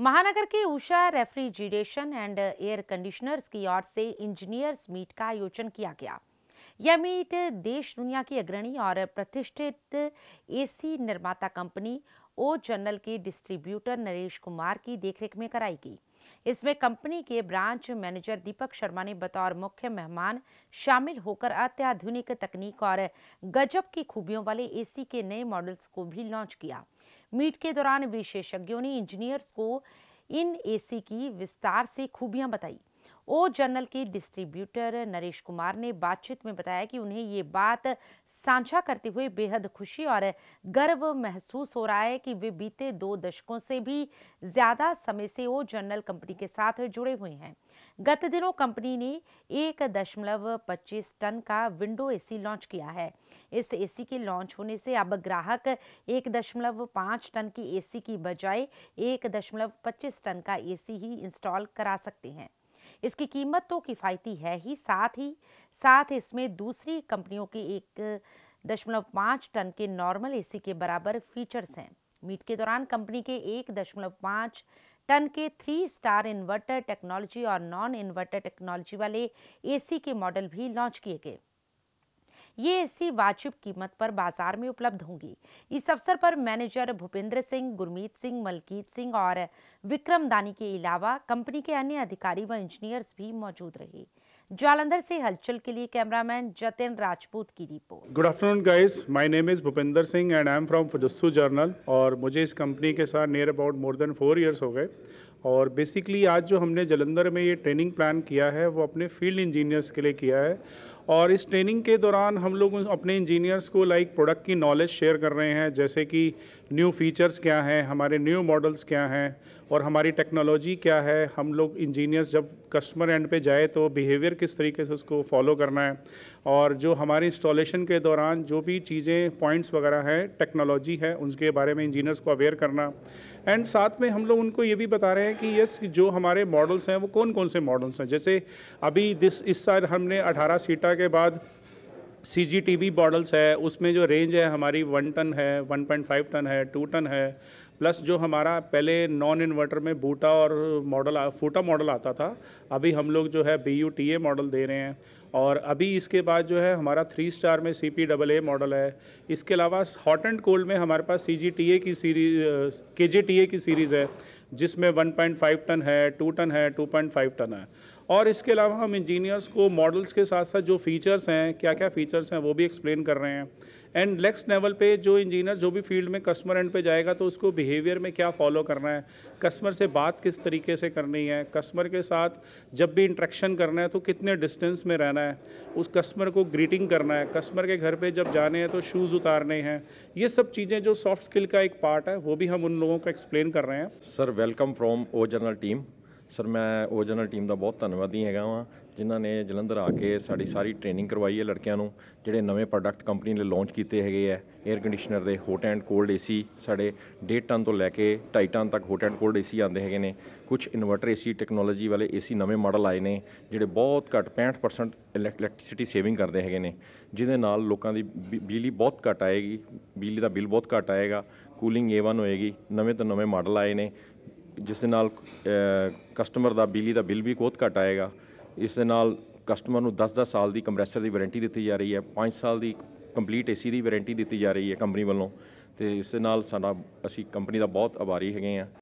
महानगर के Usha refrigeration and air conditioners की ओर से इंजीनियर्स मीट का आयोजन किया गया यह मीट देश दुनिया की अग्रणी और प्रतिष्ठित एसी निर्माता कंपनी ओ जनरल के डिस्ट्रीब्यूटर नरेश कुमार की देखरेख में कराई गई इसमें कंपनी के ब्रांच मैनेजर दीपक शर्मा ने बतौर मुख्य मेहमान शामिल होकर अत्याधुनिक तकनीक और गजब की खूबियों वाले एसी के नए मॉडल्स को भी लॉन्च किया मीट के दौरान विशेषज्ञों ने इंजीनियर्स को इन एसी की विस्तार से खूबियां बताई ओ जर्नल के डिस्ट्रीब्यूटर नरेश कुमार ने बातचीत में बताया कि उन्हें ये बात साझा करते हुए बेहद खुशी और गर्व महसूस हो रहा है कि वे बीते दो दशकों से भी ज़्यादा समय से ओ जर्नल कंपनी के साथ जुड़े हुए हैं गत दिनों कंपनी ने एक दशमलव पच्चीस टन का विंडो एसी लॉन्च किया है इस एसी के लॉन्च होने से अब ग्राहक एक दशमलव पाँच टन की एसी की बजाय एक दशमलव पच्चीस टन का एसी ही इंस्टॉल करा सकते हैं इसकी कीमत तो किफ़ायती है ही साथ ही साथ इसमें दूसरी कंपनियों के एक दशमलव पाँच टन के नॉर्मल एसी के बराबर फीचर्स हैं मीट के दौरान कंपनी के एक दशमलव पाँच टन के थ्री स्टार इन्वर्टर टेक्नोलॉजी और नॉन इन्वर्टर टेक्नोलॉजी वाले एसी के मॉडल भी लॉन्च किए गए ये एसी वाजिब कीमत पर बाजार में उपलब्ध होंगी इस अवसर पर मैनेजर भूपेंद्र सिंह गुरमीत सिंह मलकीत सिंह और विक्रम दानी के अलावा कंपनी के अन्य अधिकारी व इंजीनियर्स भी मौजूद रहे जालंधर से हलचल के लिए कैमरामैन जतिन राजपूत की report good afternoon guys my name is Bhupendra Singh and I am from फजस्सू जर्नल और मुझे इस कंपनी के साथ near about more than four years हो गए और बेसिकली आज जो हमने जलंधर में ये ट्रेनिंग प्लान किया है वो अपने फील्ड इंजीनियर्स के लिए किया है और इस ट्रेनिंग के दौरान हम लोग अपने इंजीनियर्स को लाइक प्रोडक्ट की नॉलेज शेयर कर रहे हैं जैसे कि न्यू फीचर्स क्या हैं हमारे न्यू मॉडल्स क्या हैं और हमारी टेक्नोलॉजी क्या है हम लोग इंजीनियर्स जब कस्टमर एंड पे जाए तो बिहेवियर किस तरीके से उसको फॉलो करना है और जो हमारे इंस्टॉलेशन के दौरान जो भी चीज़ें पॉइंट्स वगैरह हैं टेक्नोलॉजी है उनके बारे में इंजीनियर्स को अवेयर करना एंड साथ में हम लोग उनको ये भी बता रहे हैं हैं कि यस जो हमारे मॉडल्स हैं वो कौन कौन से मॉडल्स हैं जैसे अभी दिस इस साल हमने 18 सीटा के बाद C G T V models है उसमें जो रेंज है हमारी वन टन है फाइव टन है टू टन है प्लस जो हमारा पहले नॉन इन्वर्टर में बूटा और मॉडल फूटा मॉडल आता था अभी हम लोग जो है B U T A model दे रहे हैं और अभी इसके बाद जो है हमारा थ्री स्टार में C P double A model है इसके अलावा हॉट एंड कोल्ड में हमारे पास सी जी टी ए की सीरीज के जे टी ए की सीरीज़ है जिसमें वन पॉइंट फाइव टन है टू टन है टू पॉइंट फाइव टन है और इसके अलावा हम इंजीनियर्स को मॉडल्स के साथ साथ जो फीचर्स हैं क्या क्या फीचर्स हैं वो भी एक्सप्लेन कर रहे हैं एंड नेक्स्ट लेवल पे जो इंजीनियर जो भी फील्ड में कस्टमर एंड पे जाएगा तो उसको बिहेव बिहेवियर में क्या फॉलो करना है कस्टमर से बात किस तरीके से करनी है कस्टमर के साथ जब भी इंट्रैक्शन करना है तो कितने डिस्टेंस में रहना है उस कस्टमर को ग्रीटिंग करना है कस्टमर के घर पे जब जाने हैं तो शूज़ उतारने हैं ये सब चीज़ें जो सॉफ्ट स्किल का एक पार्ट है वो भी हम उन लोगों को एक्सप्लेन कर रहे हैं sir welcome from O General team sir ਮੈਂ ਓਜਨਲ ਟੀਮ ਦਾ ਬਹੁਤ ਧੰਨਵਾਦੀ ਹੈਗਾ ਵਾਂ ਜਿਨ੍ਹਾਂ ਨੇ ਜਲੰਧਰ ਆ ਕੇ ਸਾਡੀ ਸਾਰੀ ਟ੍ਰੇਨਿੰਗ ਕਰਵਾਈ ਹੈ ਲੜਕਿਆਂ ਨੂੰ ਜਿਹੜੇ ਨਵੇਂ ਪ੍ਰੋਡਕਟ ਕੰਪਨੀ ਨੇ ਲਾਂਚ ਕੀਤੇ ਹੈਗੇ ਆ 에ਅਰ ਕੰਡੀਸ਼ਨਰ ਦੇ ਹੌਟ ਐਂਡ ਕੋਲਡ ਏਸੀ ਸਾਡੇ ਡੇਟ ਟਨ ਤੋਂ ਲੈ ਕੇ 2.5 ਟਨ ਤੱਕ ਹੌਟ ਐਂਡ ਕੋਲਡ ਏਸੀ ਆਉਂਦੇ ਹੈਗੇ ਨੇ ਕੁਝ ਇਨਵਰਟਰ ਏਸੀ ਟੈਕਨੋਲੋਜੀ ਵਾਲੇ ਏਸੀ ਨਵੇਂ ਮਾਡਲ ਆਏ ਨੇ ਜਿਹੜੇ ਬਹੁਤ ਘੱਟ 65% ਇਲੈਕਟ੍ਰਿਸਿਟੀ ਸੇਵਿੰਗ ਕਰਦੇ ਹੈਗੇ ਨੇ ਜਿਹਦੇ ਨਾਲ ਲੋਕਾਂ ਦੀ ਬਿਜਲੀ ਬਹੁਤ ਘਟ ਆਏਗੀ ਬਿਜਲੀ ਦਾ ਬਿੱਲ ਬਹੁਤ ਘਟ ਆਏਗਾ ਕੂਲਿੰਗ A1 ਹੋਏਗੀ ਨਵੇਂ ਤੋਂ ਨਵੇਂ ਮਾਡਲ ਆਏ ਨੇ ਜਿਸ ਦੇ ਨਾਲ ਕਸਟਮਰ ਦਾ ਬਿਜਲੀ ਦਾ ਬਿੱਲ ਵੀ ਬਹੁਤ ਘਟ ਆਏਗਾ ਇਸ ਦੇ ਨਾਲ ਕਸਟਮਰ ਨੂੰ 10-10 ਸਾਲ ਦੀ ਕੰਪਰੈਸਰ ਦੀ ਵਾਰੰਟੀ ਦਿੱਤੀ ਜਾ ਰਹੀ ਹੈ 5 ਸਾਲ ਦੀ ਕੰਪਲੀਟ ਏਸੀ ਦੀ ਵਾਰੰਟੀ ਦਿੱਤੀ ਜਾ ਰਹੀ ਹੈ ਕੰਪਨੀ ਵੱਲੋਂ ਤੇ ਇਸ ਦੇ ਨਾਲ ਸਾਡਾ ਅਸੀਂ ਕੰਪਨੀ ਦਾ ਬਹੁਤ ਆਭਾਰੀ ਹੈਗੇ ਆ